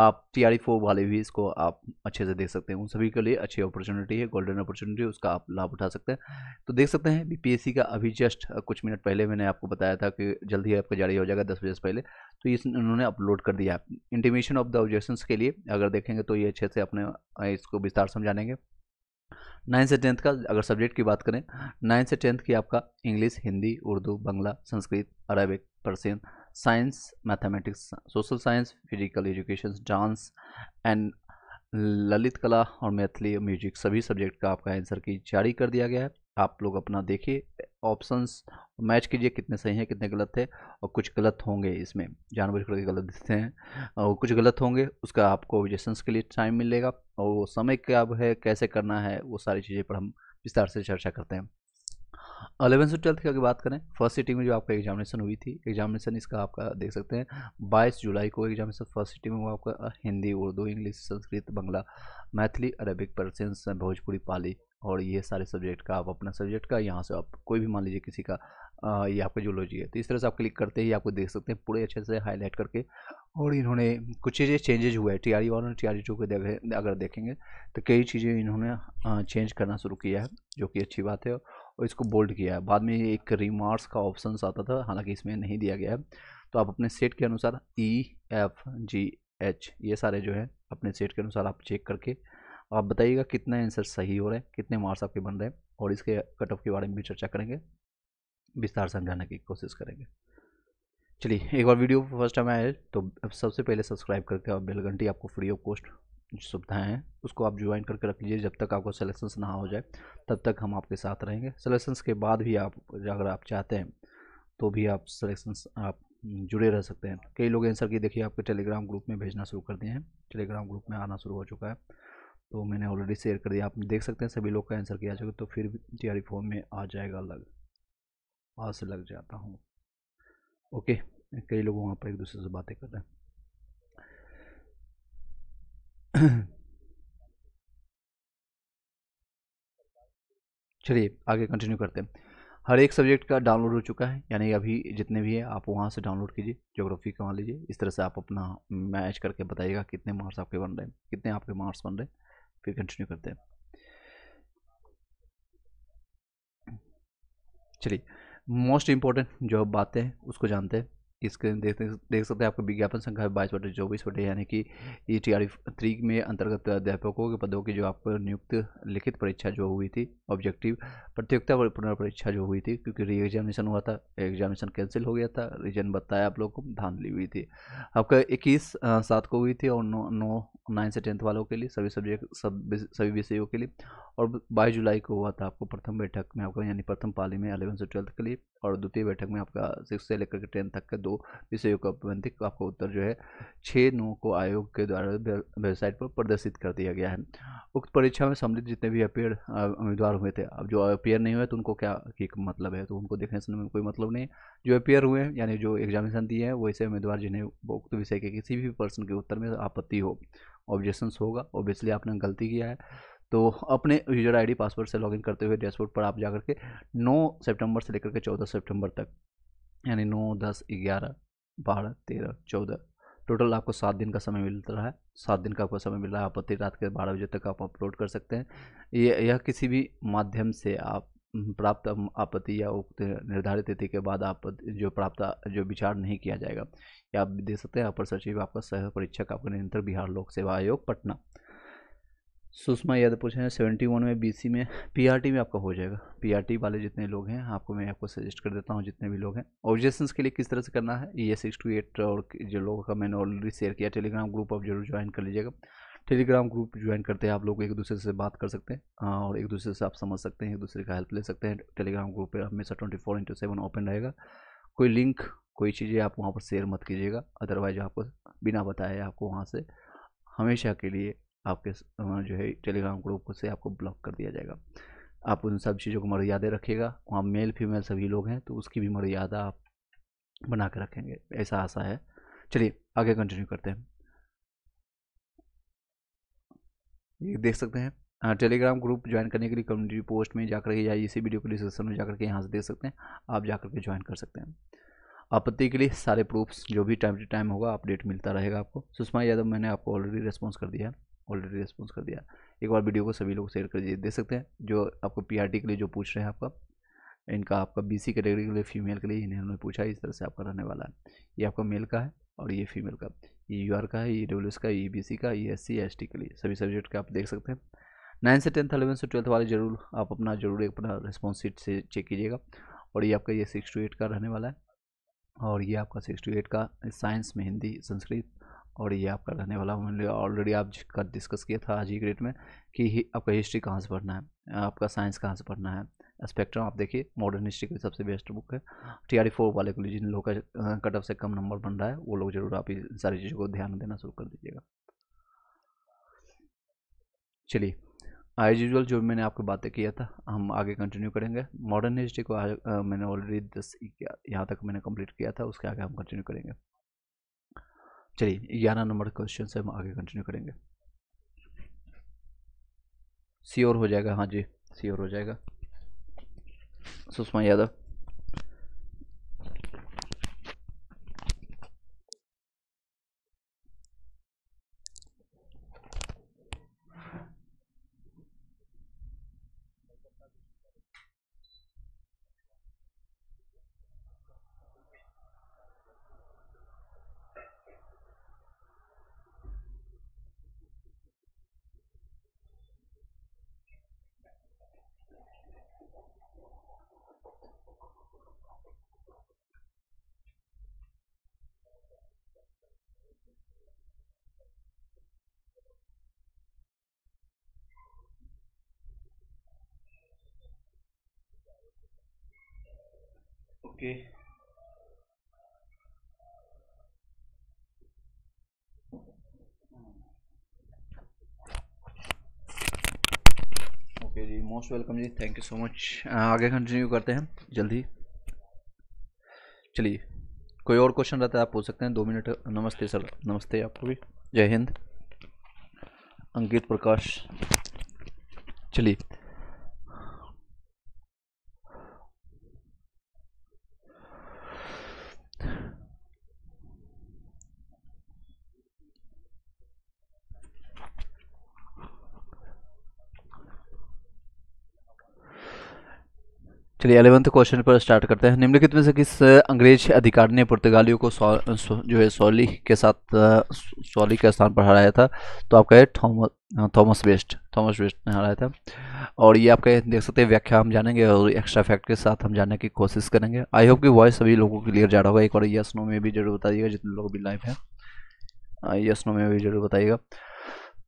आप T R four वाले भी इसको आप अच्छे से देख सकते हैं उन सभी के लिए अच्छी अपॉर्चुनिटी है गोल्डन अपॉर्चुनिटी उसका आप लाभ उठा सकते हैं तो देख सकते हैं बी का अभी जस्ट कुछ मिनट पहले मैंने आपको बताया था कि जल्दी ही आपका जारी हो जाएगा दस बजे से पहले तो ये उन्होंने अपलोड कर दिया इंटीमेशन ऑफ द ऑब्जेक्शन के लिए अगर देखेंगे तो ये अच्छे से अपने इसको विस्तार समझानेंगे नाइन्थ से टेंथ का अगर सब्जेक्ट की बात करें नाइन्थ से टेंथ की आपका English Hindi Urdu Bangla Sanskrit Arabic Persian science mathematics social science physical education dance and ललित कला और मैथिली म्यूजिक सभी सब्जेक्ट का आपका आंसर की जारी कर दिया गया है आप लोग अपना देखिए ऑप्शंस मैच कीजिए कितने सही हैं कितने गलत थे और कुछ गलत होंगे इसमें जानबूझ करके गलत दिखते हैं और कुछ गलत होंगे उसका आपको ऑब्जेशन के लिए टाइम मिलेगा और वो समय क्या है कैसे करना है वो सारी चीज़ें पर हम विस्तार से चर्चा करते हैं अलेवन से ट्वेल्थ की अगर बात करें फर्स्ट सिटी में जो आपका एग्जामिनेशन हुई थी एग्जामिनेशन इसका आपका देख सकते हैं बाईस जुलाई को एग्जामिनेशन फर्स्ट सिटी में आपका Hindi Urdu English Sanskrit Bangla Maithili Arabic Persian Bhojpuri Pali और ये सारे सब्जेक्ट का आप अपना सब्जेक्ट का यहाँ से आप कोई भी मान लीजिए किसी का ये आपका जूलॉजी है तो इस तरह से आप क्लिक करते ही आपको देख सकते हैं पूरे अच्छे से हाईलाइट करके और इन्होंने कुछ चीज़ें चेंजेज हुए हैं टी आर वन और टी आर टू को देखें अगर देखेंगे तो कई चीज़ें इन्होंने चेंज करना शुरू किया है जो कि अच्छी बात है और इसको बोल्ड किया है बाद में एक रिमार्क्स का ऑप्शन आता था हालांकि इसमें नहीं दिया गया है तो आप अपने सेट के अनुसार ई एफ जी एच ये सारे जो है अपने सेट के अनुसार आप चेक करके आप बताइएगा कितने आंसर सही हो रहे हैं कितने मार्क्स आपके बन रहे हैं और इसके कट ऑफ के बारे में भी चर्चा करेंगे विस्तार समझाने की कोशिश करेंगे चलिए एक बार वीडियो फर्स्ट टाइम आए तो सबसे पहले सब्सक्राइब करके और बेल घंटी आपको फ्री ऑफ कॉस्ट सुविधाएं हैं उसको आप ज्वाइन करके रख लीजिए जब तक आपको सलेक्शंस ना हो जाए तब तक हम आपके साथ रहेंगे सलेक्शंस के बाद भी आप अगर आप चाहते हैं तो भी आप सलेक्शंस आप जुड़े रह सकते हैं कई लोग आंसर की देखिए आपके टेलीग्राम ग्रुप में भेजना शुरू कर दिए हैं टेलीग्राम ग्रुप में आना शुरू हो चुका है तो मैंने ऑलरेडी शेयर कर दिया आप देख सकते हैं सभी लोग का आंसर किया जाएगा तो फिर टी फॉर्म में आ जाएगा अलग आज से लग जाता हूँ ओके कई लोग वहाँ पर एक दूसरे से बातें कर रहे हैं चलिए आगे कंटिन्यू करते हैं हर एक सब्जेक्ट का डाउनलोड हो चुका है यानी अभी जितने भी है आप वहाँ से डाउनलोड कीजिए ज्योग्राफी का वहाँ लीजिए इस तरह से आप अपना मैच करके बताइएगा कितने मार्क्स आपके बन रहे हैं कितने आपके मार्क्स बन रहे हैं फिर कंटिन्यू करते हैं चलिए मोस्ट इम्पॉर्टेंट जो बातें हैं उसको जानते हैं स्क्रीन देख देख सकते हैं आपको विज्ञापन संख्या बाईस बटे चौबीस बटे यानी कि ई टी आर थ्री में अंतर्गत अध्यापकों के पदों की जो आपको नियुक्त लिखित परीक्षा जो हुई थी ऑब्जेक्टिव प्रतियोगिता पुनर्परीक्षा जो हुई थी क्योंकि री एग्जामिनेशन हुआ था एग्जामिनेशन कैंसिल हो गया था रीजन बताया आप लोगों को धान ली हुई थी आपका इक्कीस सात को हुई थी और नौ नौ नाइन से टेंथ वालों के लिए सभी सब्जेक्ट सब सभी विषयों के लिए और बाईस जुलाई को हुआ था आपको प्रथम बैठक में आपका यानी प्रथम पाली में अलेवन से ट्वेल्थ के लिए और द्वितीय बैठक में आपका सिक्स से लेकर के टेंथ तक के दो हो इस आयोग का अभिबंधिक आपका उत्तर जो है छः नौ को आयोग के द्वारा वेबसाइट पर प्रदर्शित कर दिया गया है उक्त परीक्षा में सम्मिलित जितने भी अपेयर उम्मीदवार हुए थे अब जो अपेयर नहीं हुए तो उनको क्या मतलब है तो उनको देखने सुनने में कोई मतलब नहीं जो अपेयर हुए हैं यानी जो एग्जामिनेशन दिए हैं वैसे उम्मीदवार जिन्हें उक्त विषय के किसी भी पर्सन के उत्तर में आपत्ति हो ऑब्जेक्शंस होगा ऑब्वियसली आपने गलती किया है तो अपने यूजर आईडी पासवर्ड से लॉगिन करते हुए डैशबोर्ड पर आप जाकर के 9 सितंबर से लेकर के 14 सितंबर तक यानी नौ दस ग्यारह बारह तेरह चौदह टोटल आपको सात दिन का समय मिल रहा है सात दिन का आपको समय मिल रहा है आप प्रति रात के बारह बजे तक आप अपलोड कर सकते हैं ये यह किसी भी माध्यम से आप प्राप्त आपत्ति या उक्त निर्धारित तिथि के बाद आप जो प्राप्त जो विचार नहीं किया जाएगा या आप दे सकते हैं अपर सचिव आपका सह परीक्षक आपका निरंतर बिहार लोक सेवा आयोग पटना सुषमा यादव तो पूछ रहे हैं सेवेंटी वन में बीसी में पीआरटी में आपका हो जाएगा पीआरटी वाले जितने लोग हैं आपको मैं आपको सजेस्ट कर देता हूँ जितने भी लोग हैं ऑब्जेक्शन के लिए किस तरह से करना है ये सिक्स टू एट और जो लोगों का मैंने ऑलरेडी शेयर किया टेलीग्राम ग्रुप आप जरूर ज्वाइन कर लीजिएगा टेलीग्राम ग्रुप ज्वाइन करते हैं आप लोग एक दूसरे से बात कर सकते हैं हाँ, और एक दूसरे से आप समझ सकते हैं एक दूसरे का हेल्प ले सकते हैं टेलीग्राम ग्रुप पर हमेशा twenty four into seven open रहेगा कोई लिंक कोई चीज़ें आप वहाँ पर शेयर मत कीजिएगा अदरवाइज आपको बिना बताए आपको वहाँ से हमेशा के लिए आपके जो है टेलीग्राम ग्रुप से आपको ब्लॉक कर दिया जाएगा आप उन सब चीज़ों को मर्यादा रखिएगा वहाँ मेल फीमेल सभी लोग हैं तो उसकी भी मर्यादा आप बना के रखेंगे ऐसा आशा है चलिए आगे कंटिन्यू करते हैं ये देख सकते हैं टेलीग्राम ग्रुप ज्वाइन करने के लिए कम्युनिटी पोस्ट में जाकर के या इसी वीडियो के डिस्क्रिप्शन में जाकर के यहाँ से देख सकते हैं आप जाकर के ज्वाइन कर सकते हैं आपत्ति के लिए सारे प्रूफ्स जो भी टाइम टू टाइम होगा अपडेट मिलता रहेगा आपको सुषमा यादव मैंने आपको ऑलरेडी रिस्पॉन्स कर दिया है ऑलरेडी रिस्पॉन्स कर दिया एक बार वीडियो को सभी लोग शेयर कर दीजिए देख सकते हैं जो आपको पी के लिए जो पूछ रहे हैं आपका इनका आपका बी सी कैटेगरी के लिए फीमेल के लिए इन्होंने पूछा इस तरह से आपका रहने वाला है ये आपका मेल का है और ये फीमेल का ये यू का है ये डब्ल्यू का ये बी का ये एस सी के लिए सभी सब्जेक्ट का आप देख सकते हैं नाइन्थ से टेंथ अलेवन से ट्वेल्थ वाले जरूर आप अपना जरूर अपना रिस्पॉन्स सीट से चेक कीजिएगा और ये आपका ये सिक्स टू एट का रहने वाला है और ये आपका सिक्स टू एट का साइंस में हिंदी संस्कृत और ये आपका रहने वाला हमने ऑलरेडी आपका डिस्कस किया था आज ही ग्रेड में कि आपका हिस्ट्री कहाँ से पढ़ना है आपका साइंस कहाँ से पढ़ना है स्पेक्ट्रम आप देखिए मॉडर्न हिस्ट्री की सबसे बेस्ट बुक है टी आर फोर वाले को जिन लोगों का कट ऑफ से कम नंबर बन रहा है वो लोग जरूर आप इन सारी चीज़ों को ध्यान देना शुरू कर दीजिएगा चलिए एज यूजल जो मैंने आपको बातें किया था हम आगे कंटिन्यू करेंगे मॉडर्न हिस्ट्री को आज आ, मैंने ऑलरेडी दस यहाँ तक मैंने कंप्लीट किया था उसके आगे हम कंटिन्यू करेंगे चलिए ग्यारह नंबर क्वेश्चन से हम आगे कंटिन्यू करेंगे सियोर हो जाएगा हाँ जी सियोर हो जाएगा सुषमा यादव ओके ओके जी मोस्ट वेलकम जी थैंक यू सो मच आगे कंटिन्यू करते हैं जल्दी चलिए कोई और क्वेश्चन रहता है आप पूछ सकते हैं दो मिनट नमस्ते सर नमस्ते आपको भी जय हिंद अंकित प्रकाश चलिए चलिए अलेवंथ क्वेश्चन पर स्टार्ट करते हैं निम्नलिखित में से किस अंग्रेज अधिकार ने पुर्तगालियों को सौ, सौ, जो है सॉली के साथ सॉली के स्थान पर हराया था तो आपका है Thomas Thomas West Thomas West ने हराया था और ये आपका देख सकते हैं व्याख्या हम जानेंगे और एक्स्ट्रा फैक्ट के साथ हम जानने की कोशिश करेंगे आई होप कि वॉइस सभी लोगों के लिए जा रहा होगा एक और यस नो में भी जरूर बताइएगा जितने लोग भी लाइव हैं यस नो में भी जरूर बताइएगा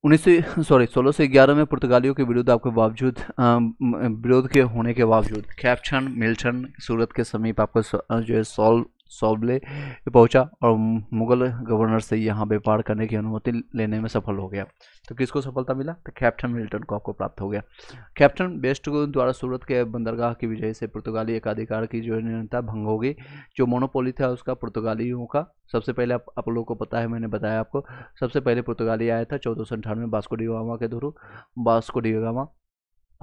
उन्नीस सॉरी सोलह से ग्यारह में पुर्तगालियों के विरुद्ध आपके बावजूद विरोध के होने के बावजूद कैप्शन मिल्टन सूरत के समीप आपको जो है सॉल्व सौबले पहुंचा और मुगल गवर्नर से यहाँ व्यापार करने की अनुमति लेने में सफल हो गया तो किसको सफलता मिला तो कैप्टन मिल्टन को आपको प्राप्त हो गया कैप्टन बेस्ट द्वारा सूरत के बंदरगाह की विजय से पुर्तगाली एकाधिकार की जो निरंतरता भंग हो गई जो मोनोपोली था उसका पुर्तगालियों का सबसे पहले आप, आप लोगों को पता है मैंने बताया आपको सबसे पहले पुर्तगाली आया था चौदह सौ अंठानवे बास्को डिगामा के थ्रू बास्को डिगामा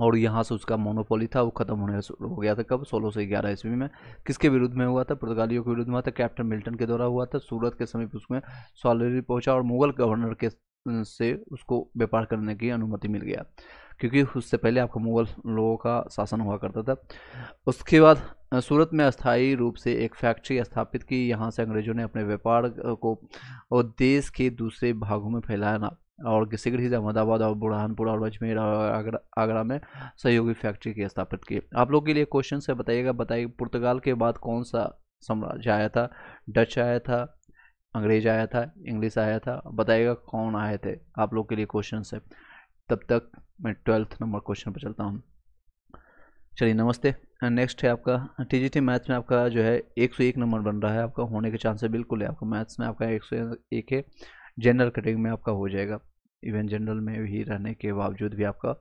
और यहाँ से उसका मोनोपोली था वो खत्म होने हो गया था कब सोलह सौ ग्यारह ईस्वी में किसके विरुद्ध में हुआ था पुर्तगालियों के विरुद्ध में हुआ था कैप्टन मिल्टन के द्वारा हुआ था सूरत के समीप उसमें सॉलरी पहुंचा और मुगल गवर्नर के से उसको व्यापार करने की अनुमति मिल गया क्योंकि उससे पहले आपका मुगल लोगों का शासन हुआ करता था उसके बाद सूरत में अस्थायी रूप से एक फैक्ट्री स्थापित की यहाँ से अंग्रेज़ों ने अपने व्यापार को और देश के दूसरे भागों में फैलाना और किसी ही अहमदाबाद और बुरहानपुर और अजमेर और आगरा आगरा में सहयोगी फैक्ट्री की स्थापित की आप लोग के लिए क्वेश्चन से बताइएगा बताइए पुर्तगाल के बाद कौन सा साम्राज्य आया था डच आया था अंग्रेज आया था इंग्लिश आया था बताइएगा कौन आए थे आप लोग के लिए क्वेश्चन है तब तक मैं ट्वेल्थ नंबर क्वेश्चन पर चलता हूँ चलिए नमस्ते नेक्स्ट है आपका टीजीटी मैथ्स में आपका जो है एक सौ एक नंबर बन रहा है आपका होने के चांसेस बिल्कुल है आपका मैथ्स में आपका एक सौ एक है जनरल कटिंग में आपका हो जाएगा इवन जनरल में भी रहने के बावजूद भी आपका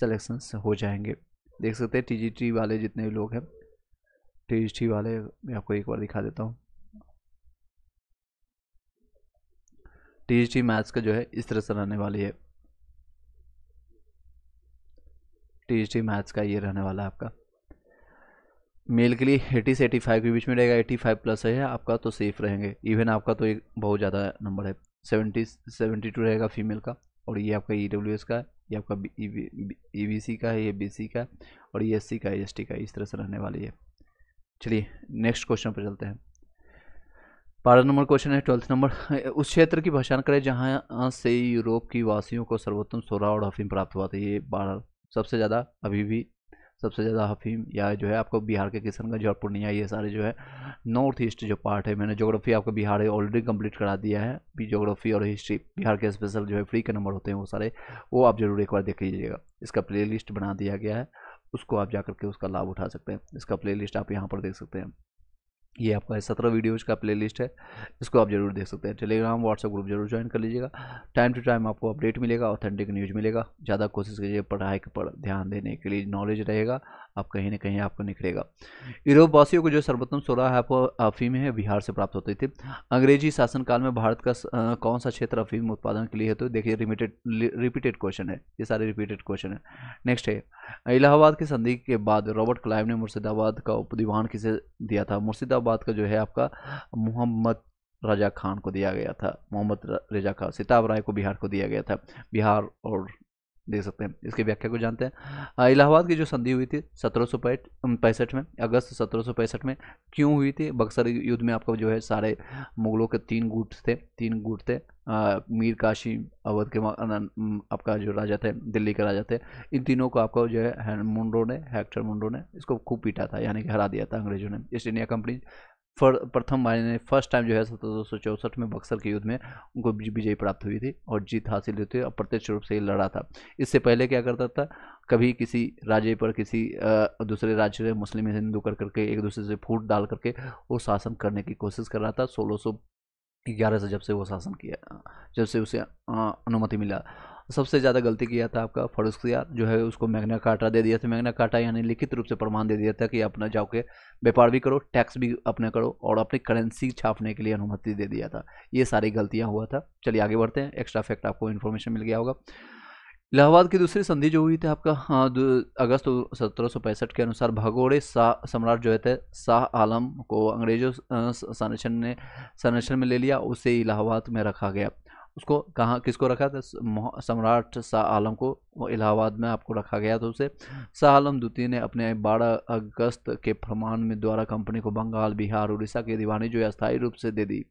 सेलेक्शंस हो जाएंगे देख सकते हैं टी वाले जितने भी लोग हैं टी वाले मैं आपको एक बार दिखा देता हूँ टीजीटी मैथ्स का जो है इस तरह से रहने वाली है टीजीटी मैथ्स का ये रहने वाला है आपका मेल के लिए एटी से एटी फाइव के बीच में रहेगा एटी फाइव प्लस है आपका तो सेफ रहेंगे इवन आपका तो एक बहुत ज़्यादा नंबर है सेवेंटी सेवेंटी टू रहेगा फीमेल का और ये आपका ई डब्ल्यू एस का है ये आपका ई बी सी का है ये बी सी का है और ई एस सी का एस टी का इस तरह से रहने वाली है चलिए नेक्स्ट क्वेश्चन पर चलते हैं बारह नंबर क्वेश्चन है ट्वेल्थ नंबर उस क्षेत्र की पहचान करें जहाँ से यूरोप की वासियों को सर्वोत्तम सोलह और अफीम प्राप्त हुआ था ये बारह सबसे ज़्यादा अभी भी सबसे ज़्यादा हफीम या जो है आपको बिहार के किशनगंज और पूर्णिया ये सारे जो है नॉर्थ ईस्ट जो पार्ट है मैंने जोग्राफी आपको बिहार है ऑलरेडी कंप्लीट करा दिया है जोग्राफी और हिस्ट्री बिहार के स्पेशल जो है फ्री के नंबर होते हैं वो सारे वो आप ज़रूर एक बार देख लीजिएगा इसका प्ले बना दिया गया है उसको आप जा करके उसका लाभ उठा सकते हैं इसका प्ले आप यहाँ पर देख सकते हैं ये आपका सत्रह वीडियोज़ का प्लेलिस्ट है इसको आप जरूर देख सकते हैं टेलीग्राम व्हाट्सएप ग्रुप जरूर ज्वाइन कर लीजिएगा टाइम टू टाइम आपको अपडेट मिलेगा ऑथेंटिक न्यूज़ मिलेगा ज़्यादा कोशिश कीजिए पढ़ाई पर ध्यान देने के लिए नॉलेज रहेगा आप कहीं ना कहीं आपको निकलेगा यूरोप वासियों को जो सर्वोत्तम सोलह है वो अफीम है बिहार से प्राप्त होती थी अंग्रेजी शासनकाल में भारत का कौन सा क्षेत्र अफीम उत्पादन के लिए है तो देखिए रिमिटेड रिपीटेड क्वेश्चन है ये सारे रिपीटेड क्वेश्चन है नेक्स्ट है इलाहाबाद की संधि के बाद रॉबर्ट क्लाइव ने मुर्शिदाबाद का उपदिवान किसे दिया था मुर्शिदाबाद का जो है आपका मोहम्मद रजा खान को दिया गया था मोहम्मद रजा खान सिताब राय को बिहार को दिया गया था बिहार और देख सकते हैं इसकी व्याख्या को जानते हैं इलाहाबाद की जो संधि हुई थी सत्रह पैंसठ में अगस्त सत्रह में क्यों हुई थी बक्सर युद्ध में आपका जो है सारे मुगलों के तीन गुट थे तीन गुट थे आ, मीर काशी अवध के आपका जो राजा थे दिल्ली के राजा थे इन तीनों को आपका जो है मुंडो ने हेक्टर मुंडो ने इसको खूब पीटा था यानी कि हरा दिया था अंग्रेजों ने ईस्ट इंडिया कंपनी प्रथम ने फर्स्ट टाइम जो है सत्रह में बक्सर के युद्ध में उनको विजय प्राप्त हुई थी और जीत हासिल हुई थी और प्रत्यक्ष रूप से ये लड़ा था इससे पहले क्या करता था कभी किसी राज्य पर किसी दूसरे राज्य में मुस्लिम हिंदू कर करके एक दूसरे से फूट डाल करके वो शासन करने की कोशिश कर रहा था सोलह सौ ग्यारह से जब से वो शासन किया जब से उसे अनुमति मिला सबसे ज़्यादा गलती किया था आपका फरुखसिया जो है उसको मैग्ना काटा दे दिया था मैग्ना काटा यानी लिखित रूप से प्रमाण दे दिया था कि अपना जाओ के व्यापार भी करो टैक्स भी अपने करो और अपनी करेंसी छापने के लिए अनुमति दे दिया था ये सारी गलतियाँ हुआ था चलिए आगे बढ़ते हैं एक्स्ट्रा फैक्ट आपको इन्फॉर्मेशन मिल गया होगा इलाहाबाद की दूसरी संधि जो हुई थी आपका हाँ, अगस्त सत्रह के अनुसार भगोड़े शाह सम्राट जो है थे शाह आलम को अंग्रेजों संरक्षण ने संरक्षण में ले लिया उसे इलाहाबाद में रखा गया उसको कहाँ किसको रखा था सम्राट शाह आलम को इलाहाबाद में आपको रखा गया था उसे शाह आलम द्वितीय ने अपने 12 अगस्त के फरमान में द्वारा कंपनी को बंगाल बिहार उड़ीसा की दीवानी जो अस्थायी रूप से दे दी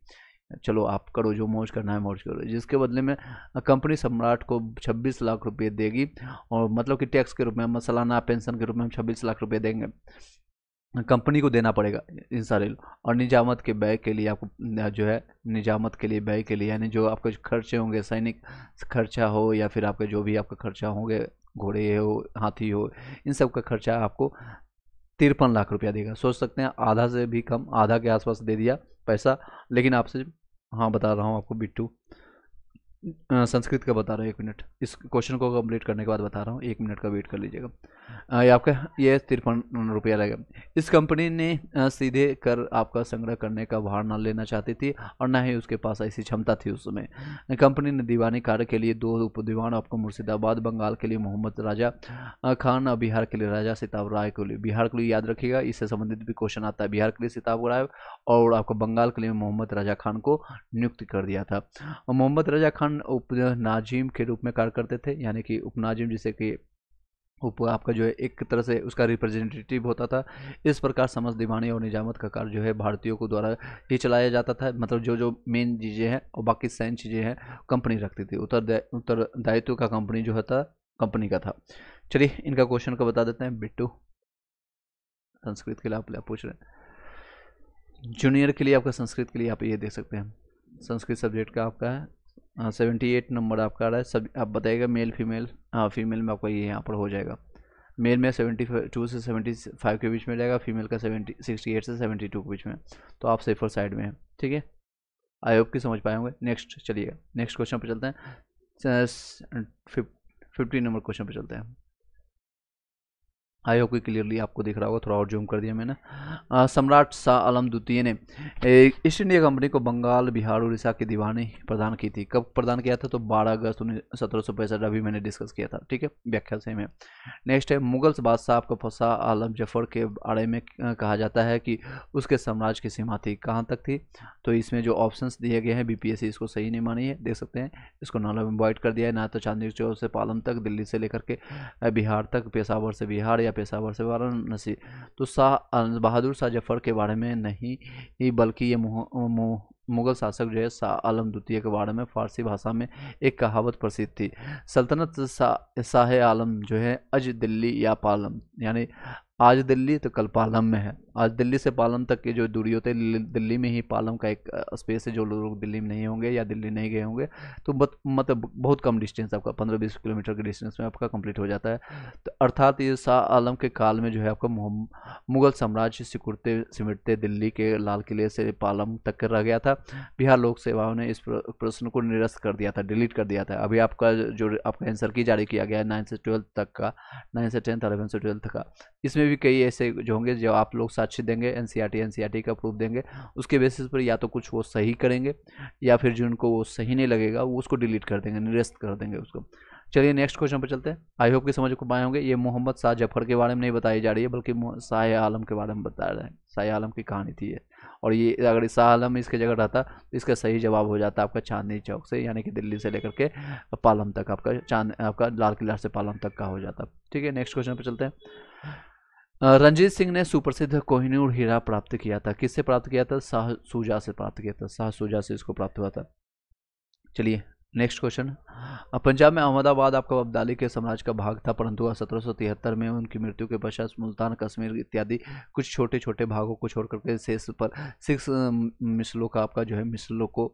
चलो आप करो जो मौज करना है मौज करो जिसके बदले में कंपनी सम्राट को 26 लाख रुपए देगी और मतलब कि टैक्स के रूप में मसलाना पेंशन के रूप में हम छब्बीस लाख रुपये देंगे कंपनी को देना पड़ेगा इन सारे और निजामत के बैग के लिए आपको जो है निजामत के लिए बैग के लिए यानी जो आपके खर्चे होंगे सैनिक खर्चा हो या फिर आपके जो भी आपका खर्चा होंगे घोड़े हो हाथी हो इन सब का खर्चा आपको तिरपन लाख रुपया देगा सोच सकते हैं आधा से भी कम आधा के आसपास दे दिया पैसा लेकिन आपसे हाँ बता रहा हूँ आपको बिट्टू संस्कृत का बता रहा हूँ एक मिनट इस क्वेश्चन को कंप्लीट करने के बाद बता रहा हूँ एक मिनट का वेट कर लीजिएगा ये आपका ये तिरपन रुपया लगेगा इस कंपनी ने सीधे कर आपका संग्रह करने का भार ना लेना चाहती थी और ना ही उसके पास ऐसी क्षमता थी उस समय कंपनी ने दीवानी कार्य के लिए दो उप दीवान आपको मुर्शिदाबाद बंगाल के लिए मोहम्मद राजा खान और बिहार के लिए राजा सिताब राय को लिए बिहार के लिए याद रखिएगा इससे संबंधित भी क्वेश्चन आता है बिहार के लिए सिताब राय और आपको बंगाल के लिए मोहम्मद राजा खान को नियुक्त कर दिया था मोहम्मद राजा खान अन उपनाजिम के रूप में कार्य करते थे यानी कि उपनाजिम जिसे कि उप आपका जो है एक तरह से उसका रिप्रेजेंटेटिव होता था इस प्रकार समझ दीवानी और निजामत का कार्य जो है भारतीयों को द्वारा ही चलाया जाता था मतलब जो जो मेन चीज़ें हैं और बाकी सैन चीज़ें हैं कंपनी रखती थी उत्तर उत्तरदायित्व का कंपनी जो होता कंपनी का था चलिए इनका क्वेश्चन का बता देते हैं बिट्टू संस्कृत के लिए आप पूछ रहे हैं जूनियर के लिए आपका संस्कृत के लिए आप ये देख सकते हैं संस्कृत सब्जेक्ट का आपका है हाँ सेवेंटी एट नंबर आपका आ रहा है सब आप बताइएगा मेल फीमेल हाँ फीमेल में आपका ये यहाँ पर हो जाएगा मेल में सेवेंटी टू से सेवेंटी फाइव के बीच में रहेगा फीमेल का सेवेंटी सिक्सटी एट से सेवेंटी टू के बीच में तो आप सेफर साइड में हैं ठीक है आई होप कि समझ पाए होंगे नेक्स्ट चलिए नेक्स्ट क्वेश्चन पर चलते हैं फिफ्टी नंबर क्वेश्चन पर चलते हैं आई होप कि क्लियरली आपको दिख रहा होगा थोड़ा और जूम कर दिया मैंने सम्राट शाह आलम द्वितीय ने ईस्ट इंडिया कंपनी को बंगाल बिहार उड़ीसा की दीवानी प्रदान की थी कब प्रदान किया था तो 12 अगस्त उन्नीस सत्रह अभी मैंने डिस्कस किया था ठीक है व्याख्या से में नेक्स्ट है मुगल बादशाह को फसा आलम जफर के बारे में कहा जाता है कि उसके साम्राज्य की सीमा थी कहाँ तक थी तो इसमें जो ऑप्शन दिए गए हैं सी इसको सही नहीं मानी है देख सकते हैं इसको नॉलो में अवॉइड कर दिया है ना तो चांदनी चौक से पालम तक दिल्ली से लेकर के बिहार तक पेशावर से बिहार या पेशावर से वाराणसी तो शाह बहादुर शाह जफर के बारे में नहीं बल्कि ये मुगल शासक जो है शाह आलम द्वितीय के बारे में फारसी भाषा में एक कहावत प्रसिद्ध थी सल्तनत शाह आलम जो है अज दिल्ली या पालम यानी आज दिल्ली तो कल पालम में है आज दिल्ली से पालम तक की जो दूरी होती है दिल्ली में ही पालम का एक स्पेस है जो लोग दिल्ली में नहीं होंगे या दिल्ली नहीं गए होंगे तो बत, मतलब बहुत कम डिस्टेंस आपका पंद्रह बीस किलोमीटर के डिस्टेंस में आपका कंप्लीट हो जाता है तो अर्थात ये शाह आलम के काल में जो है आपका मुगल साम्राज्य सिकुड़ते सिमटते दिल्ली के लाल किले से पालम तक रह गया था बिहार लोक सेवाओं ने इस प्रश्न को निरस्त कर दिया था डिलीट कर दिया था अभी आपका जो आपका आंसर की जारी किया गया है नाइन से ट्वेल्थ तक का नाइन से टेंथ अलेवन से ट्वेल्थ तक का इसमें भी कई ऐसे जो होंगे जो आप लोग साक्ष्य देंगे एन सी e e का प्रूफ देंगे उसके बेसिस पर या तो कुछ वो सही करेंगे या फिर जिनको वो सही नहीं लगेगा वो उसको डिलीट कर देंगे निरस्त कर देंगे उसको चलिए नेक्स्ट क्वेश्चन पर चलते हैं आई होप कि समझ को पाए होंगे ये मोहम्मद शाह जफर के बारे में नहीं बताई जा रही है बल्कि शाह आलम के बारे में बता रहे हैं शाह आलम की कहानी थी ये और ये अगर शाह आलम इसके जगह रहता तो इसका सही जवाब हो जाता आपका चांदनी चौक से यानी कि दिल्ली से लेकर के पालम तक आपका चांद आपका लाल किला से पालम तक का हो जाता ठीक है नेक्स्ट क्वेश्चन पर चलते हैं रंजीत सिंह ने सुप्रसिद्ध कोहिनूर हीरा प्राप्त किया था किससे प्राप्त किया था शाह सूजा से प्राप्त किया था शाह सूजा से इसको प्राप्त हुआ था चलिए नेक्स्ट क्वेश्चन पंजाब में अहमदाबाद आपका अब्दाली के साम्राज्य का भाग था परंतु सत्रह में उनकी मृत्यु के पश्चात मुल्तान कश्मीर इत्यादि कुछ छोटे छोटे भागों को छोड़कर के शेष पर सिक्स मिसलों का आपका जो है मिसलों को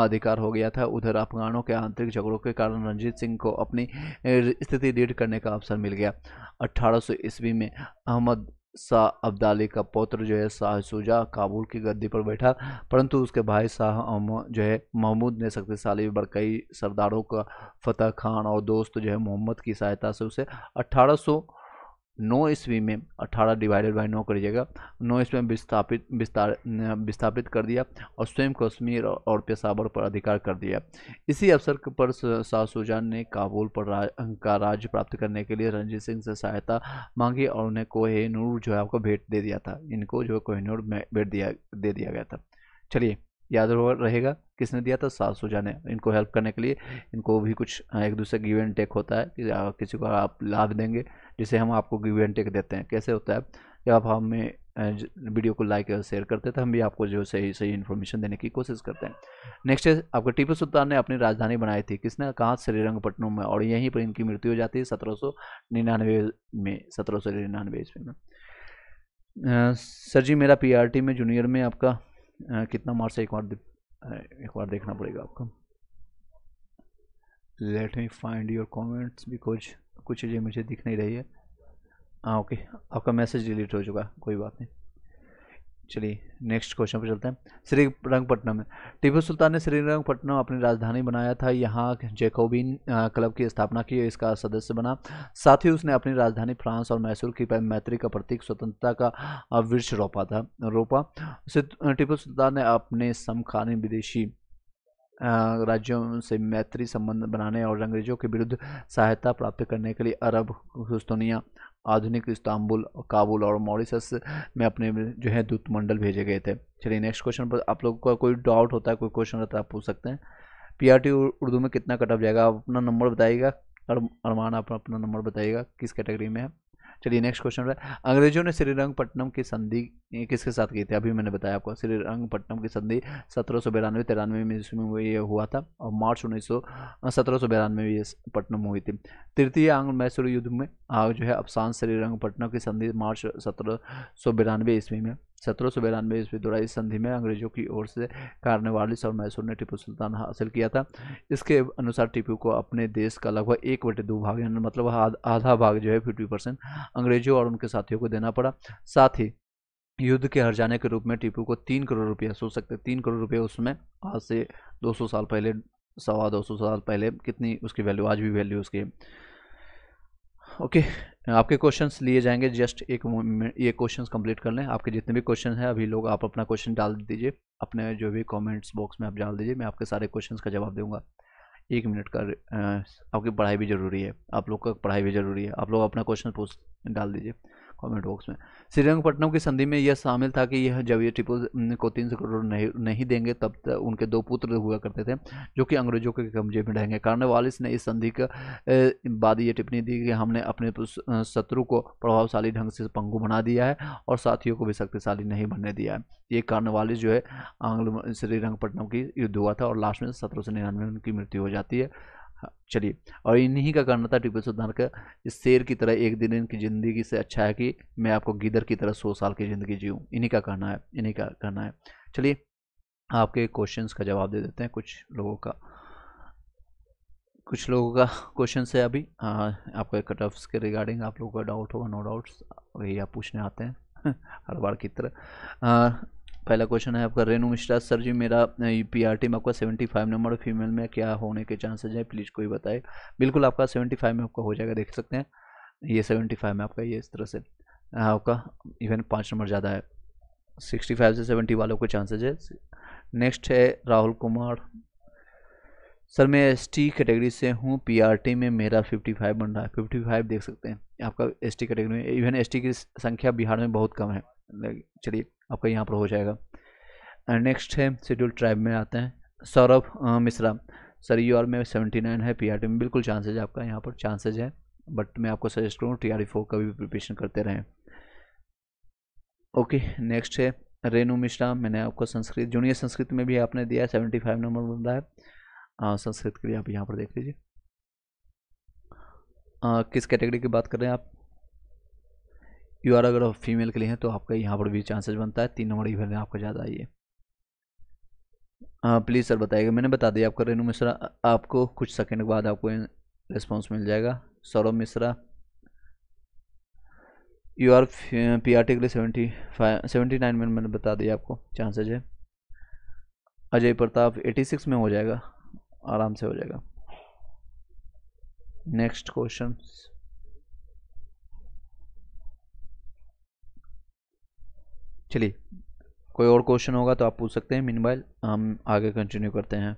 अधिकार हो गया था उधर अफगानों के आंतरिक झगड़ों के कारण रंजीत सिंह को अपनी स्थिति दृढ़ करने का अवसर मिल गया अट्ठारह ईस्वी में अहमद शाह अब्दाली का पुत्र जो है शाह शुजा काबुल की गद्दी पर बैठा परंतु उसके भाई शाह जो है महमूद ने शक्तिशाली बरकई सरदारों का फतेह खान और दोस्त जो है मोहम्मद की सहायता से उसे अट्ठारह नौ ईस्वी में अठारह डिवाइडेड बाई नौ करिएगा नौ ईस्वी में विस्थापित विस्तार विस्थापित कर दिया और स्वयं कश्मीर और पेशावर पर अधिकार कर दिया इसी अवसर पर शाह सुजान ने काबुल पर राज, का राज्य प्राप्त करने के लिए रणजीत सिंह से सहायता मांगी और उन्हें कोहे नूर जो है आपको भेंट दे दिया था इनको जो कोहिनूर में भेंट दिया दे दिया गया था चलिए याद रहेगा किसने दिया था सासू जाने इनको हेल्प करने के लिए इनको भी कुछ एक दूसरे गिव एंड टेक होता है कि किसी को आप लाभ देंगे जिसे हम आपको गिव एंड टेक देते हैं कैसे होता है जब आप हमें वीडियो को लाइक और शेयर करते हैं तो हम भी आपको जो सही सही इन्फॉर्मेशन देने की कोशिश करते हैं नेक्स्ट है आपका टीपू सुल्तान ने अपनी राजधानी बनाई थी किसने कहा श्रीरंगपट्टनम में और यहीं पर इनकी मृत्यु हो जाती है सत्रह निन्यानवे में सत्रह सौ निन्यानवे ईस्वी में सर जी मेरा पीआरटी में जूनियर में आपका कितना मार्च है एक बार एक बार देखना पड़ेगा आपको लेट मी फाइंड योर भी बिकॉज कुछ चीज़ें मुझे दिख नहीं रही है हाँ ओके आपका मैसेज डिलीट हो चुका कोई बात नहीं चलिए नेक्स्ट क्वेश्चन पर चलते हैं श्रीरंगपट्टनम में टीपू सुल्तान ने श्रीरंगपट्टनम अपनी राजधानी बनाया था यहाँ जेकोबिन क्लब की स्थापना की इसका सदस्य बना साथ ही उसने अपनी राजधानी फ्रांस और मैसूर की मैत्री का प्रतीक स्वतंत्रता का वृक्ष रोपा था रोपा टीपू सुल्तान ने अपने समकालीन विदेशी राज्यों से मैत्री संबंध बनाने और अंग्रेजों के विरुद्ध सहायता प्राप्त करने के लिए अरब खुस्तुनिया आधुनिक इस्तांबुल काबुल और मॉरिसस में अपने जो है दूत मंडल भेजे गए थे चलिए नेक्स्ट क्वेश्चन पर आप लोगों का कोई डाउट होता है कोई क्वेश्चन रहता है आप पूछ सकते हैं पीआरटी उर्दू में कितना कट ऑफ जाएगा आप अपना नंबर बताइएगा अरमान आप अपना नंबर बताइएगा किस कैटेगरी में है चलिए नेक्स्ट क्वेश्चन है अंग्रेजों ने श्रीरंगपट्टनम की संधि किसके साथ की थी अभी मैंने बताया आपको श्रीरंगपट्टनम की संधि सत्रह सौ बिरानवे तिरानवे में इसमें ये हुआ था और मार्च उन्नीस सौ सत्रह सौ बिरानवे में ये पट्टनम हुई थी तृतीय आंग्ल मैसूर युद्ध में जो है अफसान श्रीरंगपट्टनम की संधि मार्च सत्रह सौ बिरानवे ईस्वी में सत्रह सौ बिरानवे ईस्वी दौरान इस संधि में अंग्रेजों की ओर से कार्नवालिस और मैसूर ने टीपू सुल्तान हासिल किया था इसके अनुसार टीपू को अपने देश का लगभग एक बटे दो भाग यानी मतलब आधा भाग जो है फिफ्टी परसेंट अंग्रेजों और उनके साथियों को देना पड़ा साथ ही युद्ध के हर जाने के रूप में टीपू को तीन करोड़ रुपया सोच सकते तीन करोड़ रुपये उसमें आज से सौ साल पहले सवा दो सौ साल पहले कितनी उसकी वैल्यू आज भी वैल्यू उसकी ओके आपके क्वेश्चंस लिए जाएंगे जस्ट एक ये क्वेश्चंस कंप्लीट कर लें आपके जितने भी क्वेश्चन हैं अभी लोग आप अपना क्वेश्चन डाल दीजिए अपने जो भी कमेंट्स बॉक्स में आप डाल दीजिए मैं आपके सारे क्वेश्चंस का जवाब दूंगा एक मिनट का आपकी पढ़ाई भी ज़रूरी है आप लोग का पढ़ाई भी ज़रूरी है आप लोग अपना क्वेश्चन पूछ डाल दीजिए कमेंट बॉक्स में श्रीरंगपट्टनम की संधि में यह शामिल था कि यह जब ये टिपू को तीन सौ करोड़ नहीं नहीं देंगे तब उनके दो पुत्र हुआ करते थे जो कि अंग्रेजों के कब्जे में रहेंगे कार्नवालिस ने इस संधि के बाद ये टिप्पणी दी कि हमने अपने शत्रु को प्रभावशाली ढंग से पंगु बना दिया है और साथियों को भी शक्तिशाली नहीं बनने दिया है ये कार्नवालिस जो है आंग्ल श्रीरंगपट्टनम की युद्ध हुआ था और लास्ट में सत्रह सौ निन्यानवे उनकी मृत्यु हो जाती है चलिए और इन्हीं का कहना था टिपू सुल्तान का इस शेर की तरह एक दिन इनकी ज़िंदगी से अच्छा है कि मैं आपको गिदर की तरह सौ साल की ज़िंदगी जीऊँ इन्हीं का कहना है इन्हीं का कहना है चलिए आपके क्वेश्चंस का जवाब दे देते हैं कुछ लोगों का कुछ लोगों का क्वेश्चन है अभी आ, आपके कट ऑफ्स के रिगार्डिंग आप लोगों का डाउट होगा नो डाउट्स वही आप पूछने आते हैं हर बार की तरह पहला क्वेश्चन है आपका रेनू मिश्रा सर जी मेरा पी आर टी में आपका सेवेंटी फाइव नंबर फीमेल में क्या होने के चांसेज हैं प्लीज़ कोई बताए बिल्कुल आपका सेवेंटी फाइव में आपका हो जाएगा देख सकते हैं ये सेवेंटी फाइव में आपका ये इस तरह से आपका इवन पाँच नंबर ज़्यादा है सिक्सटी फाइव से सेवेंटी वालों के चांसेज है नेक्स्ट है राहुल कुमार सर मैं एस टी कैटेगरी से हूँ टी में मेरा फाइव बन रहा है फाइव देख सकते हैं आपका एस टी कैटेगरी में इवन एस टी की संख्या बिहार में बहुत कम है चलिए आपका यहाँ पर हो जाएगा नेक्स्ट है शेड्यूल ट्राइब में आते हैं Saurabh Mishra sir U R में सेवेंटी नाइन है पी में बिल्कुल चांसेज है आपका यहाँ पर चांसेज है बट मैं आपको सजेस्ट करूँ टी आर का भी प्रिपरेशन करते रहें ओके नेक्स्ट है रेनू मिश्रा मैंने आपको संस्कृत जूनियर संस्कृत में भी आपने दिया है सेवेंटी फाइव नंबर बन रहा है आ, संस्कृत के लिए आप यहाँ पर देख लीजिए किस कैटेगरी की बात कर रहे हैं आप यू आर अगर फीमेल के लिए हैं तो आपका यहाँ पर भी चांसेस बनता है तीन नंबर ही में आपका ज़्यादा आइए हाँ प्लीज़ सर बताइएगा मैंने बता दिया आपका रेनू मिश्रा आपको कुछ सेकंड के बाद आपको रिस्पॉन्स मिल जाएगा Saurabh Mishra U R P R T के लिए सेवेंटी फाइव सेवेंटी नाइन में मैंने बता दिया आपको चांसेज है अजय प्रताप एटी सिक्स में हो जाएगा आराम से हो जाएगा नेक्स्ट क्वेश्चन चलिए कोई और क्वेश्चन होगा तो आप पूछ सकते हैं मिनबाइल हम आगे कंटिन्यू करते हैं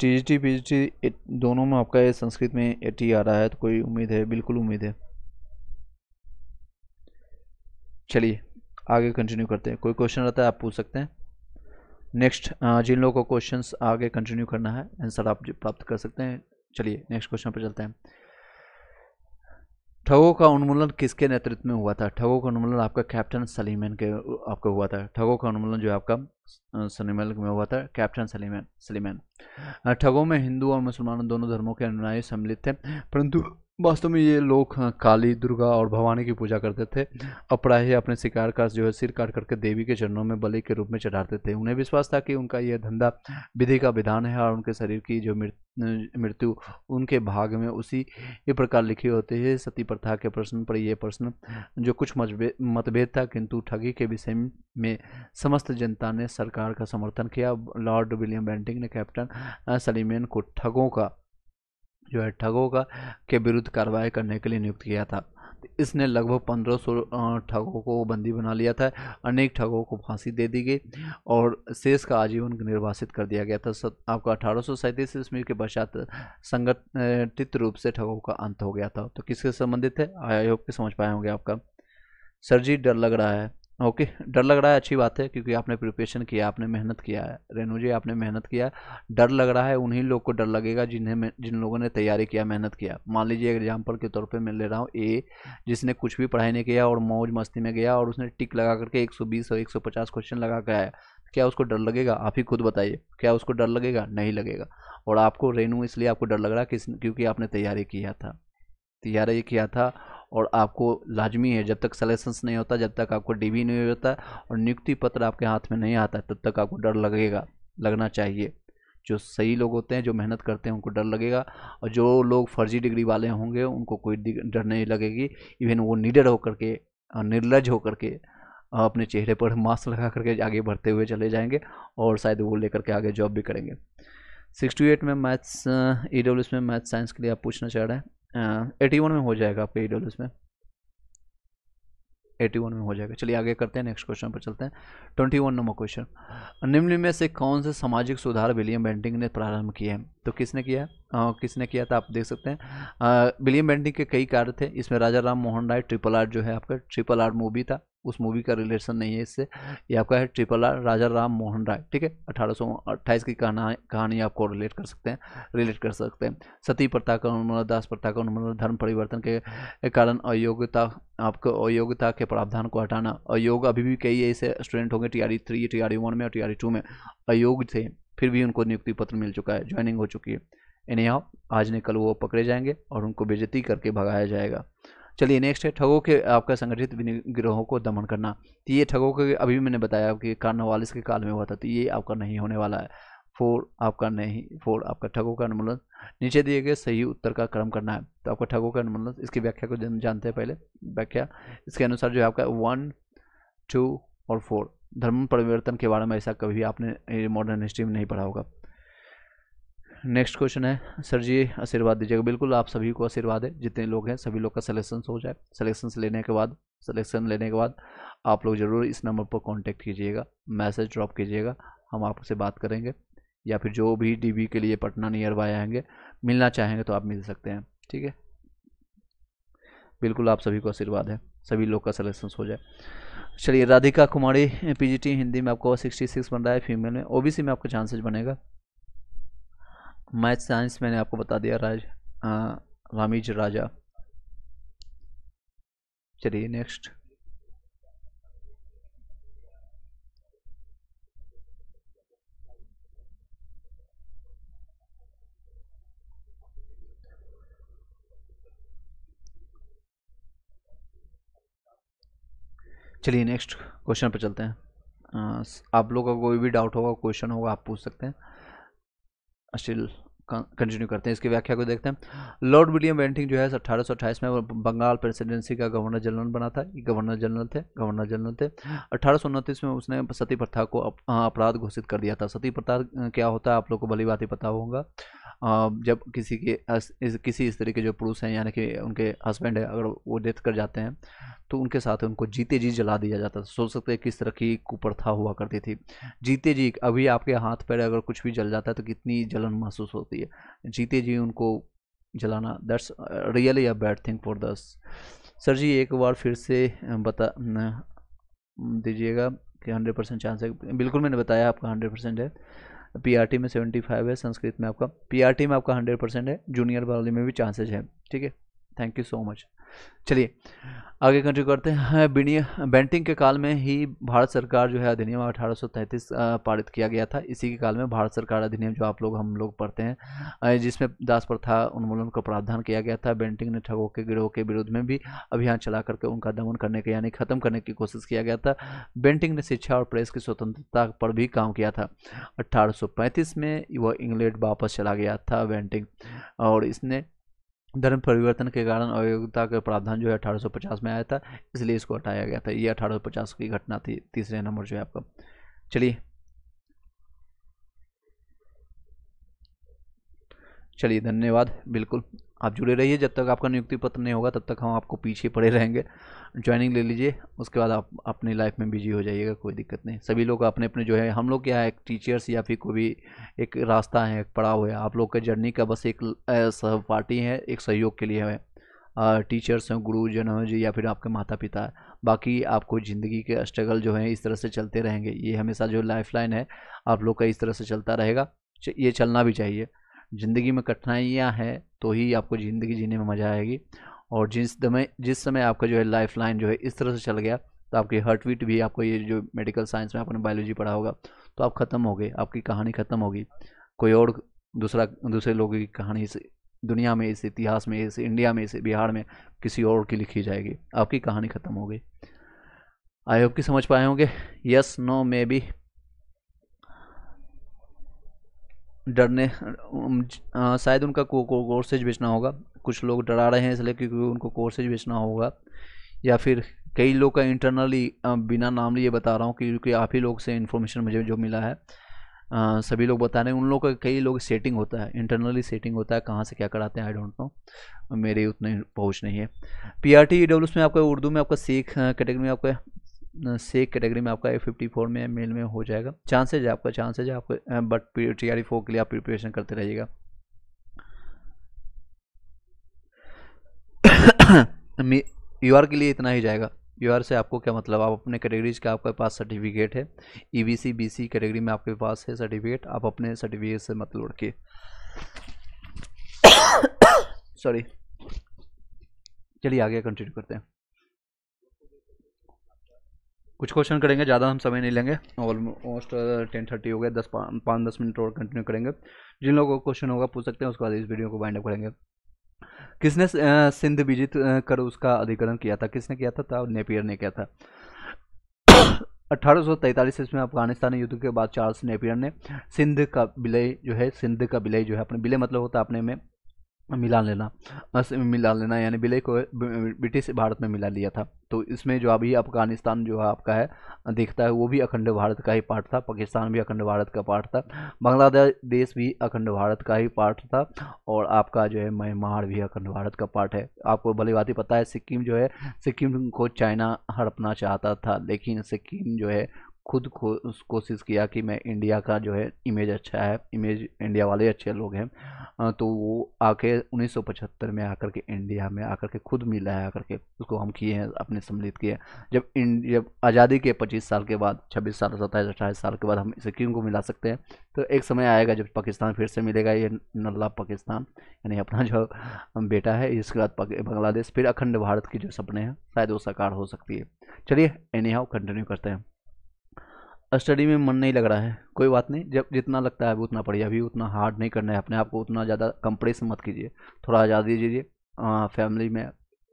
टी जी टी पी दोनों में आपका ये संस्कृत में टी आ रहा है तो कोई उम्मीद है बिल्कुल उम्मीद है चलिए आगे कंटिन्यू करते हैं कोई क्वेश्चन रहता है आप पूछ सकते हैं नेक्स्ट uh, जिन लोगों को क्वेश्चन आगे कंटिन्यू करना है आंसर आप प्राप्त कर सकते हैं चलिए नेक्स्ट क्वेश्चन पर चलते हैं ठगों का उन्मूलन किसके नेतृत्व में हुआ था ठगों का उन्मूलन आपका कैप्टन सलीमैन के आपका हुआ था ठगों का उन्मूलन जो आपका सलीमैन में हुआ था कैप्टन सलीमैन सलीमैन ठगों में हिंदू और मुसलमान दोनों धर्मों के अनुयायी सम्मिलित थे परंतु वास्तव में ये लोग हाँ, काली दुर्गा और भवानी की पूजा करते थे अपराहे अपने शिकार का जो है सिर काट करके देवी के चरणों में बलि के रूप में चढ़ाते थे उन्हें विश्वास था कि उनका यह धंधा विधि का विधान है और उनके शरीर की जो मृत्यु उनके भाग में उसी ये प्रकार लिखी होती है सती प्रथा के प्रश्न पर यह प्रश्न जो कुछ मतभेद था किंतु ठगी के विषय में समस्त जनता ने सरकार का समर्थन किया लॉर्ड विलियम बेंटिंग ने कैप्टन सलीमेन को ठगों का जो है ठगों का के विरुद्ध कार्रवाई करने के लिए नियुक्त किया था इसने लगभग पंद्रह सौ ठगों को बंदी बना लिया था अनेक ठगों को फांसी दे दी गई और शेष का आजीवन निर्वासित कर दिया गया था सत, आपका अठारह सौ सैंतीस ईस्वी के पश्चात संगठित रूप से ठगों का अंत हो गया था तो किसके संबंधित है आई होप के समझ पाए होंगे आपका सर जी डर लग रहा है ओके डर लग रहा है अच्छी बात है क्योंकि आपने प्रिपरेशन किया आपने मेहनत किया है रेनू जी आपने मेहनत किया डर लग रहा है उन्हीं लोग को डर लगेगा जिन्हें जिन लोगों ने तैयारी किया मेहनत किया मान लीजिए एग्जाम्पल के तौर पे मैं ले रहा हूँ ए जिसने कुछ भी पढ़ाई नहीं किया और मौज मस्ती में गया और उसने टिक लगा करके एक और एक क्वेश्चन लगा कर आया क्या उसको डर लगेगा आप ही खुद बताइए क्या उसको डर लगेगा नहीं लगेगा और आपको रेनू इसलिए आपको डर लग रहा है क्योंकि आपने तैयारी किया था तैयारी किया था और आपको लाजमी है जब तक सलेक्शंस नहीं होता जब तक आपको डी नहीं होता और नियुक्ति पत्र आपके हाथ में नहीं आता तब तक आपको डर लगेगा लगना चाहिए जो सही लोग होते हैं जो मेहनत करते हैं उनको डर लगेगा और जो लोग फर्जी डिग्री वाले होंगे उनको कोई डर नहीं लगेगी इवन वो निडर होकर के निर्लज होकर के अपने चेहरे पर मास्क लगा करके आगे बढ़ते हुए चले जाएंगे और शायद वो लेकर के आगे जॉब भी करेंगे सिक्स टू एट में मैथ्स ई डब्ल्यू में मैथ्स साइंस के लिए आप पूछना चाह रहे हैं एटी हाँ, वन में हो जाएगा आपके ई डब्ल्यू में एटी वन में हो जाएगा चलिए आगे करते हैं नेक्स्ट क्वेश्चन पर चलते हैं ट्वेंटी वन नंबर क्वेश्चन निम्न में से कौन से सामाजिक सुधार विलियम बेंटिंग ने प्रारंभ किए हैं तो किसने किया आ, किसने किया था आप देख सकते हैं विलियम बेंडिंग के कई कार्य थे इसमें राजा राम मोहन राय ट्रिपल आर जो है आपका ट्रिपल आर मूवी था उस मूवी का रिलेशन नहीं है इससे ये आपका है ट्रिपल आर राजा राम मोहन राय ठीक है अठारह की कहानी कहानी आपको रिलेट कर सकते हैं रिलेट कर सकते हैं सती प्रथा का उन्मूलन दास प्रथा का उन्मूलन धर्म परिवर्तन के कारण अयोग्यता आपको अयोग्यता के प्रावधान को हटाना अयोग अभी भी कई ऐसे स्टूडेंट होंगे T R three T one में और टी आर टू में अयोग थे फिर भी उनको नियुक्ति पत्र मिल चुका है ज्वाइनिंग हो चुकी है इन्हें यहाँ आज ने कल वो पकड़े जाएंगे और उनको बेजती करके भगाया जाएगा चलिए नेक्स्ट है ठगों के आपका संगठित गिरोहों को दमन करना तो ये ठगों के अभी भी मैंने बताया कि कार्नवालिस के काल में हुआ था तो ये आपका नहीं होने वाला है फोर आपका नहीं फोर आपका ठगों का अनुमूलन नीचे दिए गए सही उत्तर का क्रम करना है तो आपका ठगों का अनुमूलन इसकी व्याख्या को जानते हैं पहले व्याख्या इसके अनुसार जो है आपका वन टू और फोर धर्म परिवर्तन के बारे में ऐसा कभी आपने मॉडर्न हिस्ट्री में नहीं पढ़ा होगा नेक्स्ट क्वेश्चन है सर जी आशीर्वाद दीजिएगा बिल्कुल आप सभी को आशीर्वाद है जितने लोग हैं सभी लोग का सलेक्शन हो जाए सलेक्शन लेने के बाद सलेक्शन लेने के बाद आप लोग ज़रूर इस नंबर पर कॉन्टैक्ट कीजिएगा मैसेज ड्रॉप कीजिएगा हम आपसे बात करेंगे या फिर जो भी डीबी के लिए पटना नियर बाय आएंगे मिलना चाहेंगे तो आप मिल सकते हैं ठीक है बिल्कुल आप सभी को आशीर्वाद है सभी लोग का सलेक्शन हो जाए चलिए राधिका कुमारी पीजीटी हिंदी में आपको 66 बन रहा है फीमेल में ओबीसी में आपको चांसेस बनेगा मैथ साइंस मैंने आपको बता दिया राज आ, रामीज राजा चलिए नेक्स्ट चलिए नेक्स्ट क्वेश्चन पर चलते हैं आप लोगों का कोई भी डाउट होगा क्वेश्चन होगा आप पूछ सकते हैं स्टिल कंटिन्यू करते हैं इसकी व्याख्या को देखते हैं लॉर्ड विलियम वेंटिंग जो है अठारह में बंगाल प्रेसिडेंसी का गवर्नर जनरल बना था ये गवर्नर जनरल थे गवर्नर जनरल थे अठारह में उसने सती प्रथा को अपराध घोषित कर दिया था सती प्रथा क्या होता है आप लोग को भली बात ही पता होगा जब किसी के इस, किसी इस तरह के जो पुरुष हैं यानी कि उनके हस्बैंड है अगर वो डेथ कर जाते हैं तो उनके साथ उनको जीते जी जला दिया जाता था सोच सकते हैं किस तरह की कुप्रथा हुआ करती थी जीते जी अभी आपके हाथ पैर अगर कुछ भी जल जाता है तो कितनी जलन महसूस होती है जीते जी उनको जलाना that's really a bad thing for this sir ji एक बार फिर से बता दीजिएगा कि हंड्रेड परसेंट चांस है बिल्कुल मैंने बताया आपका हंड्रेड परसेंट है पीआरटी में फाइव है संस्कृत में आपका पीआरटी में आपका हंड्रेड परसेंट है जूनियर वाले में भी चांसेज है ठीक है थैंक यू सो मच चलिए आगे कंट्री करते हैं बेंटिंग के काल में ही भारत सरकार जो है अधिनियम अठारह पारित किया गया था इसी के काल में भारत सरकार अधिनियम जो आप लोग हम लोग पढ़ते हैं जिसमें दास प्रथा उन्मूलन का प्रावधान किया गया था बेंटिंग ने ठगों के गिरोह के विरोध में भी अभियान चला करके उनका दमन करने के यानी खत्म करने की कोशिश किया गया था बेंटिंग ने शिक्षा और प्रेस की स्वतंत्रता पर भी काम किया था अट्ठारह में वह इंग्लैंड वापस चला गया था बेंटिंग और इसने धर्म परिवर्तन के कारण अयोग्यता का प्रावधान जो है 1850 में आया था इसलिए इसको हटाया गया था ये 1850 की घटना थी तीसरे नंबर जो है आपका चलिए चलिए धन्यवाद बिल्कुल आप जुड़े रहिए जब तक आपका नियुक्ति पत्र नहीं होगा तब तक हम आपको पीछे पड़े रहेंगे ज्वाइनिंग ले लीजिए उसके बाद आप अपनी लाइफ में बिजी हो जाइएगा कोई दिक्कत नहीं सभी लोग अपने अपने जो है हम लोग क्या है एक टीचर्स या फिर कोई भी एक रास्ता है एक पड़ाव है आप लोग का जर्नी का बस एक पार्टी है एक सहयोग के लिए है टीचर्स हैं गुरु जन जी या फिर आपके माता पिता है बाकी आपको ज़िंदगी के स्ट्रगल जो है इस तरह से चलते रहेंगे ये हमेशा जो लाइफ लाइन है आप लोग का इस तरह से चलता रहेगा ये चलना भी चाहिए ज़िंदगी में कठिनाइयाँ हैं तो ही आपको ज़िंदगी जीने में मज़ा आएगी और जिस समय जिस समय आपका जो है लाइफ लाइन जो है इस तरह से चल गया तो आपकी हर्ट वीट भी आपको ये जो मेडिकल साइंस में आपने बायोलॉजी पढ़ा होगा तो आप ख़त्म हो गए आपकी कहानी ख़त्म होगी कोई और दूसरा दूसरे लोगों की कहानी इस दुनिया में इस इतिहास में इस इंडिया में इस बिहार में किसी और की लिखी जाएगी आपकी कहानी ख़त्म हो गई आई होप कि समझ पाए होंगे यस नो मे बी डरने शायद उनका कोर्सेज बेचना होगा कुछ लोग डरा रहे हैं इसलिए क्योंकि उनको कोर्सेज बेचना होगा या फिर कई लोग का इंटरनली बिना नाम लिए बता रहा हूँ क्योंकि आप ही लोग से इन्फॉर्मेशन मुझे जो मिला है आ, सभी लोग बता रहे हैं उन लोग का कई लोग सेटिंग होता है इंटरनली सेटिंग होता है कहाँ से क्या कराते हैं आई डोंट नो मेरी उतनी पहुँच नहीं है पी आर टी में आपका उर्दू में आपका सीख कैटेगरी में आपका से कैटेगरी में आपका ए फिफ्टी फोर में मेल में हो जाएगा चांसेज है आपका चांसेज है आपका बट टी आर फोर के लिए आप प्रिपरेशन करते रहिएगा यू आर के लिए इतना ही जाएगा यू आर से आपको क्या मतलब आप अपने कैटेगरीज का आपके पास सर्टिफिकेट है E B C B C category में आपके पास है सर्टिफिकेट आप अपने सर्टिफिकेट से मतलब लोड़ सॉरी चलिए आगे कंटिन्यू करते हैं कुछ क्वेश्चन करेंगे ज़्यादा हम समय नहीं लेंगे ऑलमोस्ट टेन थर्टी हो गया दस पाँच दस मिनट और कंटिन्यू करेंगे जिन लोगों को क्वेश्चन होगा पूछ सकते हैं उसके बाद इस वीडियो को बाइंड अप करेंगे किसने uh, सिंध विजित uh, कर उसका अधिकरण किया था किसने किया था तब नेपियर ने किया था अठारह ईस्वी में अफगानिस्तान युद्ध के बाद चार्ल्स नेपियर ने सिंध का विलय जो है सिंध का विलय जो है अपने विलय मतलब होता है अपने में मिला लेना मिला लेना यानी विलय को ब्रिटिश भारत में मिला लिया था तो इसमें जो अभी अफगानिस्तान जो है आपका है देखता है वो भी अखंड भारत का ही पार्ट था पाकिस्तान भी अखंड भारत का पार्ट था बांग्लादेश भी अखंड भारत का ही पार्ट था और आपका जो है म्यांमार भी अखंड भारत का पार्ट है आपको भली बात ही पता है सिक्किम जो है सिक्किम को चाइना हड़पना चाहता था लेकिन सिक्किम जो है खुद को कोशिश किया कि मैं इंडिया का जो है इमेज अच्छा है इमेज इंडिया वाले अच्छे लोग हैं तो वो आके 1975 में आकर के इंडिया में आकर के खुद मिला है आकर के उसको हम किए हैं अपने सम्मिलित किए हैं जब जब आज़ादी के 25 साल के बाद 26 साल सत्ताईस अट्ठाईस साल के बाद हम इसे क्यों को मिला सकते हैं तो एक समय आएगा जब पाकिस्तान फिर से मिलेगा ये नल्ला पाकिस्तान यानी अपना जो बेटा है इसके बाद बांग्लादेश फिर अखंड भारत के जो सपने हैं शायद वो साकार हो सकती है चलिए एनी हाउ कंटिन्यू करते हैं स्टडी में मन नहीं लग रहा है कोई बात नहीं जब जितना लगता है अभी उतना पढ़िए अभी उतना हार्ड नहीं करना है अपने आप को उतना ज़्यादा कंप्रेस मत कीजिए थोड़ा आज़ादी दीजिए फैमिली में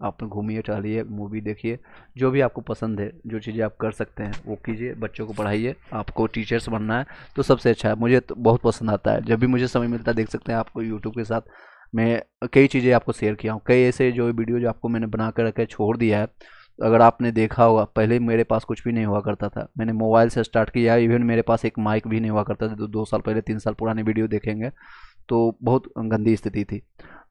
आप घूमिए टहलिए मूवी देखिए जो भी आपको पसंद है जो चीज़ें आप कर सकते हैं वो कीजिए बच्चों को पढ़ाइए आपको टीचर्स बनना है तो सबसे अच्छा है मुझे तो बहुत पसंद आता है जब भी मुझे समय मिलता है देख सकते हैं आपको यूट्यूब के साथ मैं कई चीज़ें आपको शेयर किया हूँ कई ऐसे जो वीडियो जो आपको मैंने बना कर रखे छोड़ दिया है अगर आपने देखा होगा पहले मेरे पास कुछ भी नहीं हुआ करता था मैंने मोबाइल से स्टार्ट किया इवन मेरे पास एक माइक भी नहीं हुआ करता था तो दो साल पहले तीन साल पुराने वीडियो देखेंगे तो बहुत गंदी स्थिति थी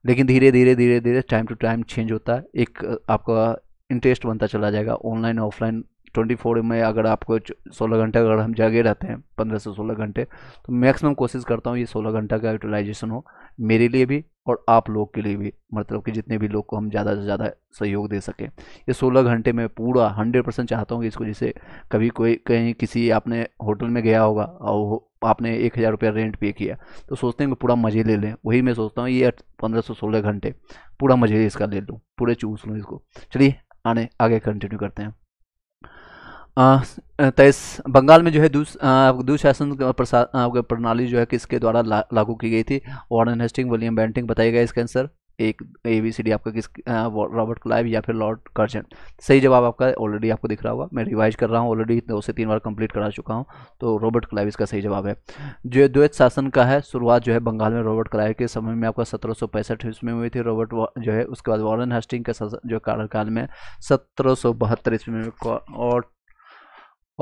लेकिन धीरे धीरे धीरे धीरे टाइम टू टाइम चेंज होता है एक आपका इंटरेस्ट बनता चला जाएगा ऑनलाइन ऑफलाइन ट्वेंटी फोर में अगर आपको सोलह घंटे अगर हम जागे रहते हैं पंद्रह से सोलह घंटे तो मैक्सिमम कोशिश करता हूँ ये सोलह घंटा का यूटिलाइजेशन हो मेरे लिए भी और आप लोग के लिए भी मतलब कि जितने भी लोग को हम ज़्यादा से ज़्यादा सहयोग दे सकें ये सोलह घंटे में पूरा हंड्रेड परसेंट चाहता हूँ कि इसको जैसे कभी कोई कहीं किसी आपने होटल में गया होगा और आपने एक हज़ार रुपया रेंट पे किया तो सोचते हैं कि पूरा मज़े ले लें वही मैं सोचता हूँ ये पंद्रह सौ सोलह घंटे पूरा मज़े इसका ले लूँ पूरे चूस लूँ इसको चलिए आने आगे कंटिन्यू करते हैं तेईस तो बंगाल में जो है दुशासन प्रणाली जो है किसके द्वारा ला, लागू की गई थी वार्डन हेस्टिंग विलियम बैंटिंग बताया गया इसका आंसर एक ए बी सी डी आपका किस रॉबर्ट क्लाइव या फिर लॉर्ड कर्जन सही जवाब आपका ऑलरेडी आपको दिख रहा होगा मैं रिवाइज कर रहा हूँ ऑलरेडी दो से तीन बार कंप्लीट करा चुका हूँ तो रॉबर्ट क्लाइव इसका सही जवाब है जो द्वैत शासन का है शुरुआत जो है बंगाल में रॉबर्ट क्लाइव के समय में आपका सत्रह सौ पैंसठ ईस्वी में हुई थी रॉबर्ट जो है उसके बाद वॉरन हेस्टिंग का जो कार्यकाल में सत्रह सौ बहत्तर ईस्वी में और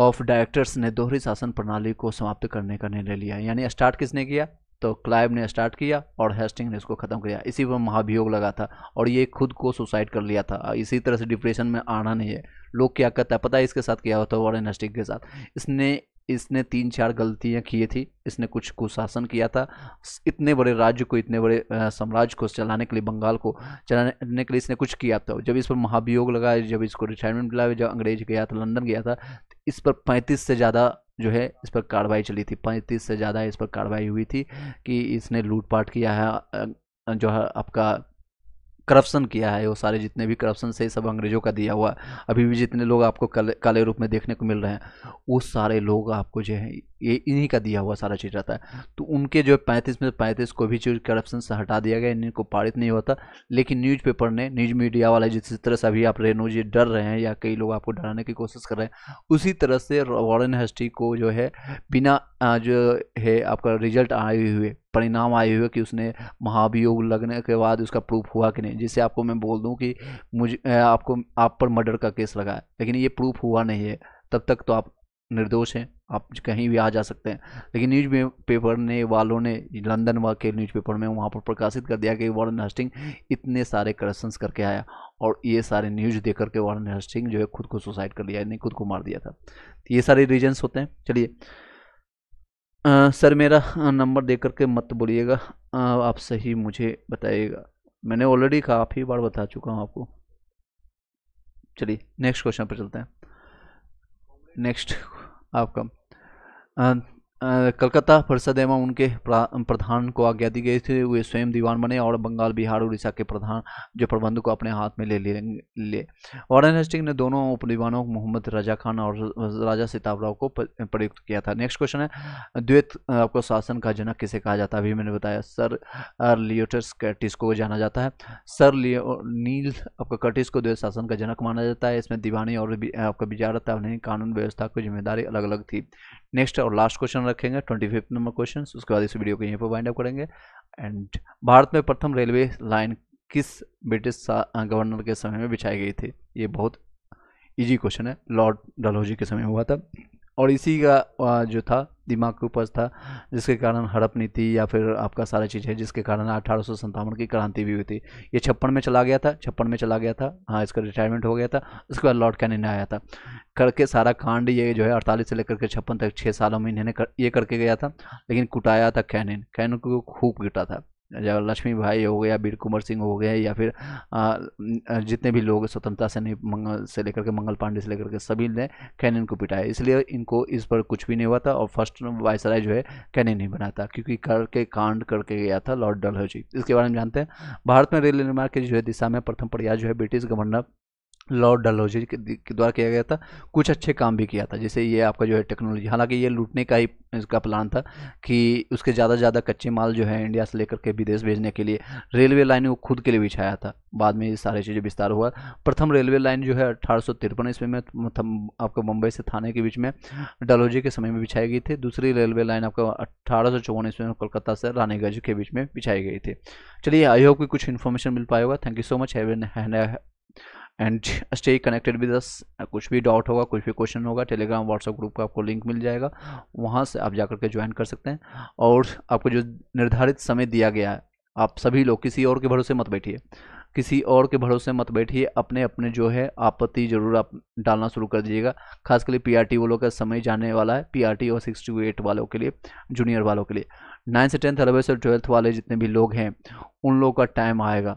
ऑफ डायरेक्टर्स ने दोहरी शासन प्रणाली को समाप्त करने का निर्णय लिया यानी स्टार्ट किसने किया तो क्लाइव ने स्टार्ट किया और हेस्टिंग ने इसको ख़त्म किया इसी पर महाभियोग लगा था और ये खुद को सुसाइड कर लिया था इसी तरह से डिप्रेशन में आना नहीं है लोग क्या करता है पता है इसके साथ क्या होता है वॉरन हेस्टिंग के साथ इसने इसने तीन चार गलतियां किए थी इसने कुछ कुशासन किया था इतने बड़े राज्य को इतने बड़े साम्राज्य को चलाने के लिए बंगाल को चलाने के लिए इसने कुछ किया था जब इस पर महाभियोग लगा जब इसको रिटायरमेंट मिला जब अंग्रेज गया था लंदन गया था तो इस पर पैंतीस से ज़्यादा जो है इस पर कार्रवाई चली थी पैंतीस से ज़्यादा इस पर कार्रवाई हुई थी कि इसने लूटपाट किया है जो है आपका करप्शन किया है वो सारे जितने भी करप्शन से सब अंग्रेज़ों का दिया हुआ अभी भी जितने लोग आपको काले, काले रूप में देखने को मिल रहे हैं वो सारे लोग आपको जो है ये इन्हीं का दिया हुआ सारा चीज़ रहता है तो उनके जो पैंतीस में पैंतीस को भी चीज करप्शन से हटा दिया गया इनको पारित नहीं होता लेकिन न्यूज़पेपर ने न्यूज़ मीडिया वाले जिस तरह से अभी आप रेनो जी डर रहे हैं या कई लोग आपको डराने की कोशिश कर रहे हैं उसी तरह से वॉरन हस्टी को जो है बिना जो है आपका रिजल्ट आए हुए परिणाम आए हुए कि उसने महाभियोग लगने के बाद उसका प्रूफ हुआ कि नहीं जिसे आपको मैं बोल दूँ कि मुझे आपको आप पर मर्डर का केस लगा है लेकिन ये प्रूफ हुआ नहीं है तब तक तो आप निर्दोष हैं आप कहीं भी आ जा सकते हैं लेकिन न्यूज पेपर ने वालों ने लंदन वा के न्यूज पेपर में वहाँ पर प्रकाशित कर दिया कि वारन हस्टिंग इतने सारे करप्शंस करके आया और ये सारे न्यूज दे करके वारन हस्टिंग जो है खुद को सुसाइड कर लिया यानी खुद को मार दिया था तो ये सारे रीजन्स होते हैं चलिए सर मेरा नंबर दे करके मत बोलिएगा आप सही मुझे बताइएगा मैंने ऑलरेडी काफ़ी बार बता चुका हूँ आपको चलिए नेक्स्ट क्वेश्चन पर चलते हैं नेक्स्ट outcome and कलकत्ता परिषद एवं उनके प्रधान को आज्ञा दी गई थी वे स्वयं दीवान बने और बंगाल बिहार उड़ीसा के प्रधान जो प्रबंध को अपने हाथ में ले लिए वारन हेस्टिंग ने दोनों उप दीवानों मोहम्मद राजा खान और राजा सिताब राव को प्रयुक्त किया था नेक्स्ट क्वेश्चन है द्वैत आपको शासन का जनक किसे कहा जाता है अभी मैंने बताया सर लियोटर्स कर्टिस को जाना जाता है सर लियो नील आपका कर्टिस को द्वैत शासन का जनक माना जाता है इसमें दीवानी और आपका विजारत कानून व्यवस्था की जिम्मेदारी अलग अलग थी नेक्स्ट और लास्ट क्वेश्चन रखेंगे ट्वेंटी फिफ्थ नंबर क्वेश्चन उसके बाद इस वीडियो को यहीं पर वाइंड अप करेंगे एंड भारत में प्रथम रेलवे लाइन किस ब्रिटिश गवर्नर के समय में बिछाई गई थी ये बहुत इजी क्वेश्चन है लॉर्ड डलहौजी के समय हुआ था और इसी का जो था दिमाग के ऊपर था जिसके कारण हड़प नीति या फिर आपका सारा चीज़ है जिसके कारण अठारह की क्रांति भी हुई थी ये छप्पन में चला गया था छप्पन में चला गया था हाँ इसका रिटायरमेंट हो गया था उसके बाद लॉर्ड कैनिन आया था करके सारा कांड ये जो है अड़तालीस से लेकर के छप्पन तक छः सालों में इन्होंने कर, ये करके गया था लेकिन कुटाया था कैनिन कैनिन को खूब गिटा था लक्ष्मी भाई हो गया वीर कुंवर सिंह हो गए या फिर जितने भी लोग स्वतंत्रता से नहीं मंगल से लेकर के मंगल पांडे से लेकर के सभी ने कैनन को पिटाया इसलिए इनको इस पर कुछ भी नहीं हुआ था और फर्स्ट वायसराय जो है कैनन ही बना था क्योंकि करके कांड करके गया था लॉर्ड डलहौजी इसके बारे में जानते हैं भारत में रेल निर्माण की जो है दिशा में प्रथम प्रयास जो है ब्रिटिश गवर्नर लॉर्ड डलहौजी के द्वारा किया गया था कुछ अच्छे काम भी किया था जैसे ये आपका जो है टेक्नोलॉजी हालांकि ये लूटने का ही इसका प्लान था कि उसके ज़्यादा से ज़्यादा कच्चे माल जो है इंडिया से लेकर के विदेश भेजने के लिए रेलवे लाइन वो खुद के लिए बिछाया था बाद में ये सारी चीज़ें विस्तार हुआ प्रथम रेलवे लाइन जो है अठारह सौ तिरपन ईस्वी में आपको मुंबई से थाने के बीच में डलहौजी के समय में बिछाई गई थी दूसरी रेलवे लाइन आपका अट्ठारह सौ ईस्वी में कोलकाता से रानीगंज के बीच में बिछाई गई थी चलिए आई होप कि कुछ इन्फॉर्मेशन मिल पाएगा थैंक यू सो मच है and stay connected with us कुछ भी डाउट होगा कुछ भी क्वेश्चन होगा टेलीग्राम व्हाट्सएप ग्रुप का आपको लिंक मिल जाएगा वहाँ से आप जाकर के ज्वाइन कर सकते हैं और आपको जो निर्धारित समय दिया गया है आप सभी लोग किसी और के भरोसे मत बैठिए किसी और के भरोसे मत बैठिए अपने अपने जो है आपत्ति जरूर आप डालना शुरू कर दीजिएगा खास के लिए टी वालों का समय जाने वाला है टी और सिक्स टू एट वालों के लिए जूनियर वालों के लिए नाइन्थ से टेंथ अलेवेंथ से ट्वेल्थ वाले जितने भी लोग हैं उन लोगों का टाइम आएगा